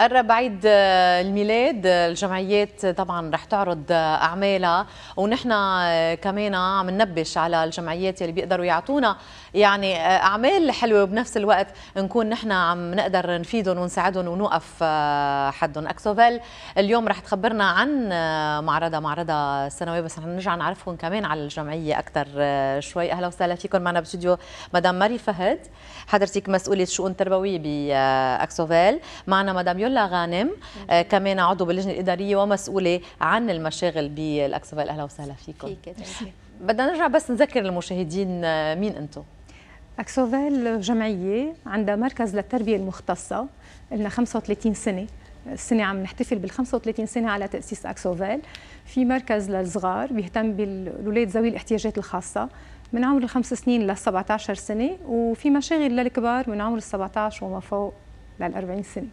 قرب عيد آه، الميلاد آه، الجمعيات طبعا رح تعرض آه، اعمالها ونحن كمان عم ننبش على الجمعيات اللي بيقدروا يعطونا يعني اعمال حلوه وبنفس الوقت نكون نحن عم نقدر نفيدهم ونساعدهم ونوقف حدهم اكسوفيل اليوم رح تخبرنا عن معرضها معرضها السنوي بس رح نرجع نعرفكم كمان على الجمعيه اكثر شوي اهلا وسهلا فيكم معنا باستديو مدام ماري فهد حضرتك مسؤوله الشؤون التربويه باكسوفيل معنا مدام فابيولا غانم آه كمان عضو باللجنه الاداريه ومسؤوله عن المشاغل بالاكسفال اهلا وسهلا فيكم بدنا نرجع بس نذكر المشاهدين آه، مين انتم اكسوفيل جمعيه عندها مركز للتربيه المختصه لنا 35 سنه السنة عم نحتفل بال 35 سنة على تأسيس أكسوفيل في مركز للصغار بيهتم بالأولاد ذوي الاحتياجات الخاصة من عمر الخمس سنين لل 17 سنة وفي مشاغل للكبار من عمر ال 17 وما فوق لل 40 سنة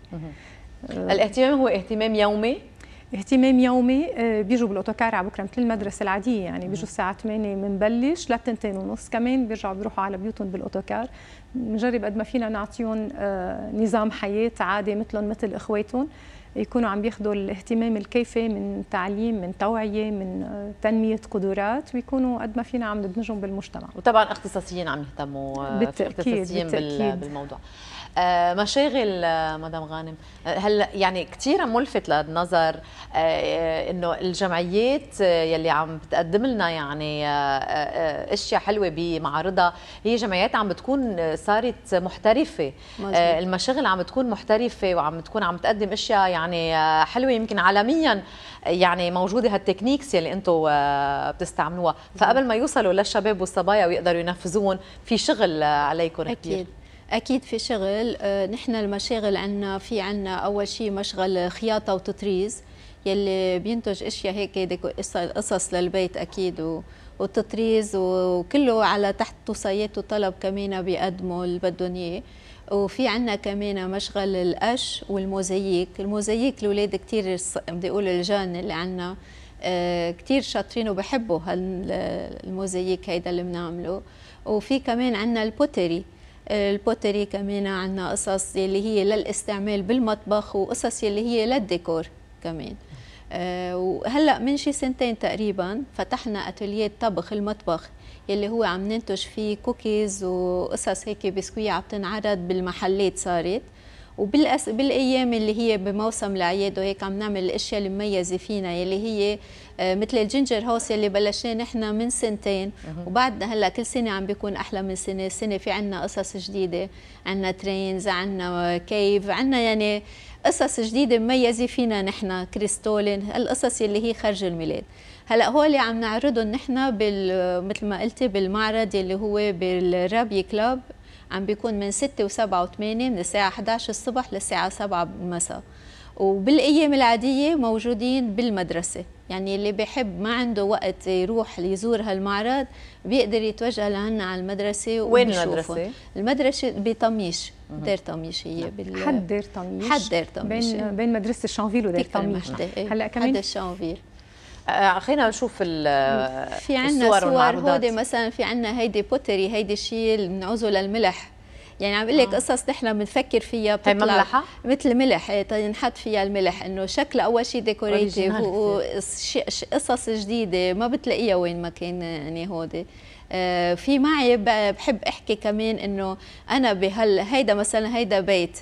آه. الاهتمام هو اهتمام يومي اهتمام يومي آه، بيجوا بالاوتوكار على بكره مثل المدرسه العاديه يعني بيجوا الساعه 8 بنبلش للتنتين ونص كمان بيرجعوا بيروحوا على بيوتهم بالاوتوكار بنجرب قد ما فينا نعطيهم آه، نظام حياه عادي مثلهم مثل اخواتهم يكونوا عم بياخذوا الاهتمام الكافي من تعليم من توعيه من تنميه قدرات ويكونوا قد ما فينا عم ندمجهم بالمجتمع وطبعا اختصاصيين عم يهتموا بالتأكيد آه، اختصاصيين بالتأكيد. بالموضوع آه، مشاغل آه، مدام غانم هلا يعني كثير ملفت للنظر انه الجمعيات يلي عم بتقدم لنا يعني اشياء حلوه بمعارضها هي جمعيات عم بتكون صارت محترفه مزبوط. المشاغل عم بتكون محترفه وعم بتكون عم تقدم اشياء يعني يعني آه، حلوه يمكن عالميا يعني موجوده هالتكنيكس يلي انتم آه، بتستعملوها فقبل ما يوصلوا للشباب والصبايا ويقدروا ينفذوهم في شغل آه، عليكم كثير اكيد اكيد في شغل نحن المشاغل عندنا في عندنا اول شيء مشغل خياطه وتطريز يلي بينتج اشياء هيك قصص للبيت اكيد و... والتطريز وكله على تحت توصيات وطلب كمان بيقدموا اللي بدهم اياه وفي عندنا كمان مشغل القش والموزاييك الموزاييك الأولاد كثير بدي أقول الجان اللي عندنا آه، كثير شاطرين وبحبوا هالموزاييك هيدا اللي بنعمله وفي كمان عندنا البوتري آه، البوتري كمان عندنا قصص اللي هي للاستعمال بالمطبخ وقصص اللي هي للديكور كمان آه، وهلا من شي سنتين تقريبا فتحنا اتليه طبخ المطبخ يلي هو عم ننتج فيه كوكيز وقصص هيك بسكوية عم تنعرض بالمحلات صارت وبالأس... بالايام اللي هي بموسم العياد وهيك عم نعمل الاشياء المميزه فينا اللي هي آه، مثل الجينجر هاوس اللي بلشناه نحن من سنتين وبعدنا هلا كل سنه عم بيكون احلى من سنه سنه في عنا قصص جديده عنا ترينز عنا كيف عنا يعني قصص جديده مميزه فينا نحن كريستولين القصص اللي هي خرج الميلاد هلا هو اللي عم نعرضهم نحن بال مثل ما قلتي بالمعرض اللي هو بالرابي كلاب عم بيكون من 6 و7 و8 من الساعة 11 الصبح للساعة 7 مساء وبالايام العاديه موجودين بالمدرسه يعني اللي بحب ما عنده وقت يروح يزور هالمعرض بيقدر يتوجه لهن على المدرسه وين المدرسه المدرسه بطميش دير طميش هي نعم. بال... حد دير طميش حد دير طميش بين بين مدرسه شانفيل ودير طميش إيه. هلا كمان حد الشانفيل آه، خلينا نشوف في عندنا صور هودي مثلا في عندنا هيدي بوتري هيدي شيء بنعوزه للملح يعني عم بقول لك آه. قصص نحن بنفكر فيها بتطلع مملحه مثل ملح ينحط إيه، طيب فيها الملح انه شكل اول شيء ديكوريتيف وقصص جديده ما بتلاقيها وين ما كان يعني هودي آه، في معي بحب احكي كمان انه انا بهال هيدا مثلا هيدا بيت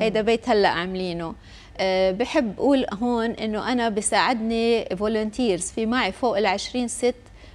هيدا بيت هلا عاملينه آه، بحب أقول هون إنه أنا بساعدني فولنتيرز في معي فوق العشرين ست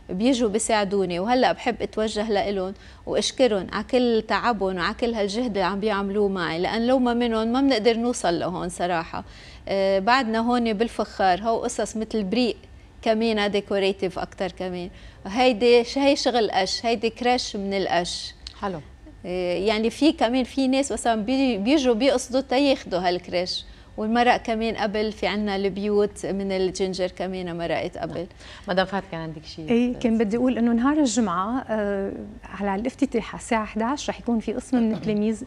بيجوا بيساعدوني وهلا بحب اتوجه لإلهم واشكرهم على كل تعبهم وعلى كل هالجهد اللي عم بيعملوه معي لان لو ما منهم ما بنقدر نوصل لهون صراحه آه، بعدنا هون بالفخار هو قصص مثل بريق كمان ديكوريتيف اكثر كمان هيدي هي شغل قش هيدي كراش من القش حلو آه، يعني في كمان في ناس مثلا بيجوا بيقصدوا تياخدوا هالكراش والمرق كمان قبل في عنا البيوت من الجنجر كمان مرقت قبل مدام نعم. فات كان عندك شيء اي كان بدي اقول انه نهار الجمعه آه على الافتتاح على الساعه 11 رح يكون في قسم من التلاميذ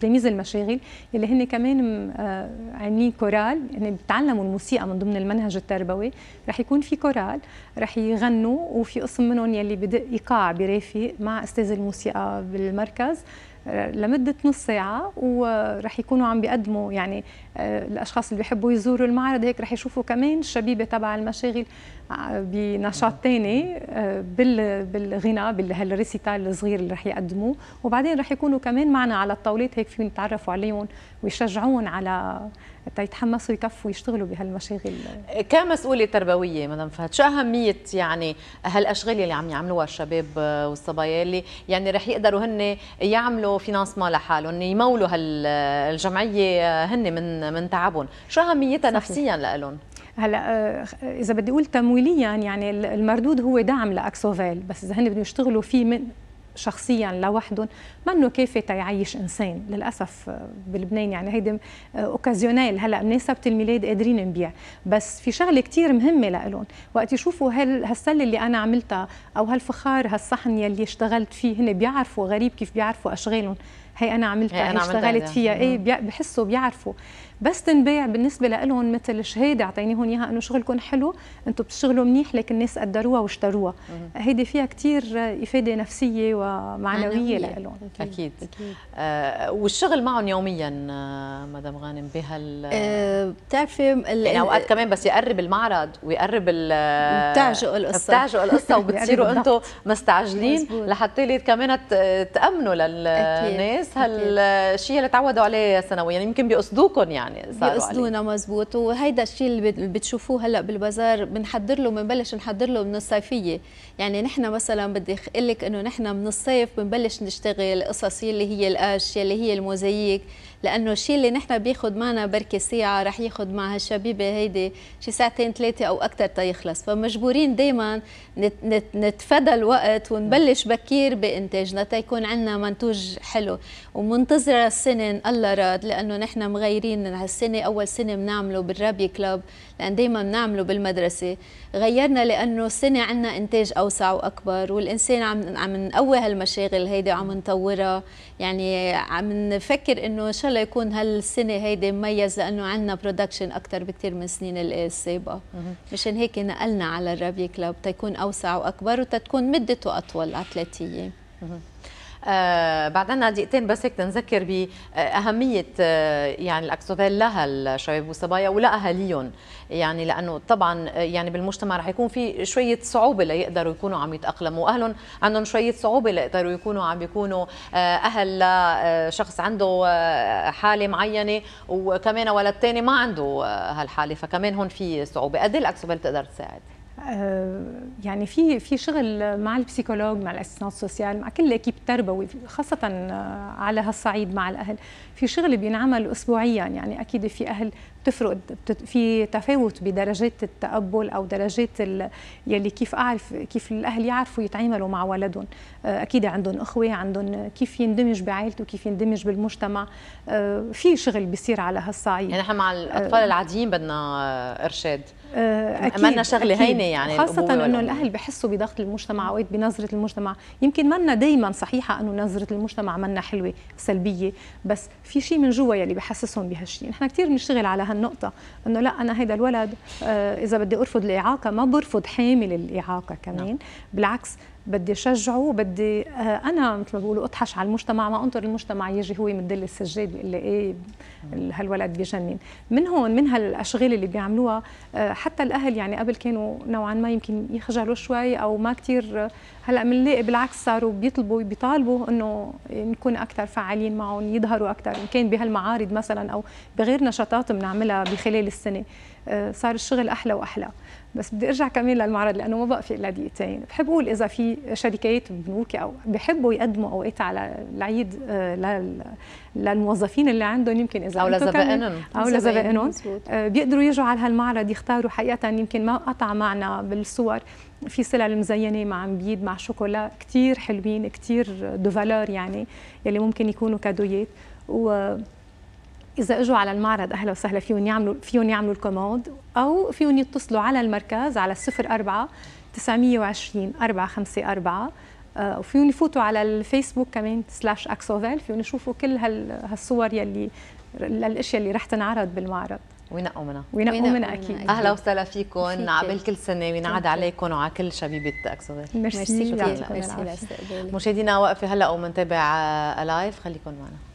تلاميذ المشاغل اللي هن كمان آه عاملين كورال يعني بتعلموا الموسيقى من ضمن المنهج التربوي رح يكون في كورال رح يغنوا وفي قسم منهم يلي بدق ايقاع برافق مع استاذ الموسيقى بالمركز لمده نص ساعه ورح يكونوا عم بيقدموا يعني آه، الاشخاص اللي بيحبوا يزوروا المعرض هيك رح يشوفوا كمان الشبيبه تبع المشاغل بنشاط ثاني آه، بالغناء بالريسيتال الصغير اللي رح يقدموه وبعدين رح يكونوا كمان معنا على الطاولات هيك فيهم يتعرفوا عليهم ويشجعون على يتحمسوا يكفوا ويشتغلوا بهالمشاغل آه، كمسؤولة تربوية مدام فهد شو أهمية يعني هالأشغال اللي عم يعملوها الشباب آه، والصبايا اللي يعني رح يقدروا هن يعملوا فينانسما لحالهم يمولوا هالجمعية هن من من تعبهم شو أهميتها نفسيا لهم هلا آه، اذا بدي اقول تمويليا يعني المردود هو دعم لاكسوفيل بس اذا هن بدهم يشتغلوا فيه من شخصيا لوحدهم منه كافي تيعيش انسان للاسف آه، بلبنان يعني هيدي اوكازيونيل آه، هلا بمناسبه الميلاد قادرين نبيع بس في شغله كثير مهمه لهم وقت يشوفوا هال هالسله اللي انا عملتها او هالفخار هالصحن يلي اشتغلت فيه هن بيعرفوا غريب كيف بيعرفوا اشغالهم هي انا عملتها هي أنا اشتغلت عملتها فيها اي بحسوا بيعرفوا بس تنباع بالنسبه لهم مثل شهاده اعطينيهم اياها انه شغلكم حلو انتم بتشتغلوا منيح لكن الناس قدروها واشتروها هيدي فيها كثير افاده نفسيه ومعنويه لهم اكيد, أكيد. أكيد. آه والشغل معهم يوميا آه، مدام غانم بهال آه بتعرفي يعني اوقات كمان بس يقرب المعرض ويقرب ال بتعجقوا القصه بتعجقوا القصه وبتصيروا انتم مستعجلين لحتى كمان تامنوا للناس ناس هالشيء اللي تعودوا عليه سنويا يعني يمكن بيقصدوكم يعني صاروا بيقصدونا مزبوط وهيدا الشيء اللي بتشوفوه هلا بالبازار بنحضر له بنبلش نحضر له من الصيفيه يعني نحن مثلا بدي اقول لك انه نحن من الصيف بنبلش نشتغل قصص اللي هي القش اللي هي الموزاييك لانه الشيء اللي نحن بياخذ معنا بركي ساعه رح ياخذ مع هالشبيبه هيدي شي ساعتين ثلاثه او اكثر تيخلص فمجبورين دائما نتفادى الوقت ونبلش بكير بانتاجنا تيكون عندنا منتوج حلو ومنتظره السنه ان الله راد لانه نحن مغيرين هالسنه اول سنه بنعمله بالرابي كلاب لان دائما بنعمله بالمدرسه غيرنا لانه السنه عندنا انتاج اوسع واكبر والانسان عم عم نقوي هالمشاغل هيدي وعم نطورها يعني عم نفكر انه شاء الله يكون هالسنه هيدي مميز لانه عندنا برودكشن اكثر بكثير من السنين السابقه مشان هيك نقلنا على الرابي كلاب تيكون اوسع واكبر وتتكون مدته اطول على ثلاث ايام آه، بعد عنا دقيقتين بس هيك نذكر باهميه آه، يعني الاكسوفيل لهالشباب والصبايا ولاهاليهم يعني لانه طبعا آه، يعني بالمجتمع رح يكون في شويه صعوبه ليقدروا يكونوا عم يتاقلموا اهلهم عندهم شويه صعوبه ليقدروا يكونوا عم يكونوا اهل لشخص عنده حاله معينه وكمان ولد ثاني ما عنده هالحاله فكمان هون في صعوبه قد ايه الاكسوفيل بتقدر تساعد يعني في في شغل مع البسيكولوج مع الاسيستنت سوسيال مع كل الاكيب تربوي خاصه آه، على هالصعيد مع الاهل في شغل بينعمل اسبوعيا يعني اكيد في اهل بتفرق في تفاوت بدرجات التقبل او درجات يلي كيف اعرف كيف الاهل يعرفوا يتعاملوا مع ولدهم آه، اكيد عندهم اخوه عندهم كيف يندمج بعائلته كيف يندمج بالمجتمع آه، في شغل بيصير على هالصعيد يعني نحن مع الاطفال العاديين بدنا ارشاد آه، أكيد منا شغله هينه يعني خاصه انه الاهل بحسوا بضغط المجتمع اوقات بنظره المجتمع يمكن منا دائما صحيحه انه نظره المجتمع منا حلوه سلبيه بس في شيء من جوا يلي بحسسهم بهالشيء نحن كثير بنشتغل على هالنقطه انه لا انا هيدا الولد آه، اذا بدي ارفض الاعاقه ما برفض حامل الاعاقه كمان نعم. بالعكس بدي شجعه بدي آه، انا مثل ما بيقولوا اطحش على المجتمع ما انطر المجتمع يجي هو من السجاد يقول لي ايه هالولد بجنن من هون من هالاشغال اللي بيعملوها آه، حتى الاهل يعني قبل كانوا نوعا ما يمكن يخجلوا شوي او ما كثير هلا بنلاقي بالعكس صاروا بيطلبوا بيطالبوا انه نكون اكثر فعالين معهم يظهروا اكثر ان كان بهالمعارض مثلا او بغير نشاطات بنعملها بخلال السنه صار الشغل احلى واحلى بس بدي ارجع كمان للمعرض لانه ما بقى في الا دقيقتين بحب اقول اذا في شركات بنوكي او بحبوا يقدموا اوقات على العيد آه، للموظفين اللي عندهم يمكن اذا او لزبائنهم او لزبائنهم آه، بيقدروا يجوا على هالمعرض يختاروا حقيقه يمكن ما قطع معنا بالصور في سلال مزينه مع مبيد مع شوكولا كثير حلوين كثير دو فالور يعني يلي ممكن يكونوا كادويات و اذا اجوا على المعرض اهلا وسهلا فيهم يعملوا فيهم يعملوا الكوموند او فيهم يتصلوا على المركز على 04 920 454 وفيهم يفوتوا على الفيسبوك كمان سلاش اكسوفيل فيهم يشوفوا كل هالصور يلي الاشياء اللي رح تنعرض بالمعرض وينقوا منها وينقوا منها اكيد اهلا وسهلا فيكم عبال كل سنه وينعاد عليكم وعلى كل شبيبه اكسوفيل ميرسي ميرسي مشاهدينا وقفه هلا ومنتابع لايف آه، خليكم معنا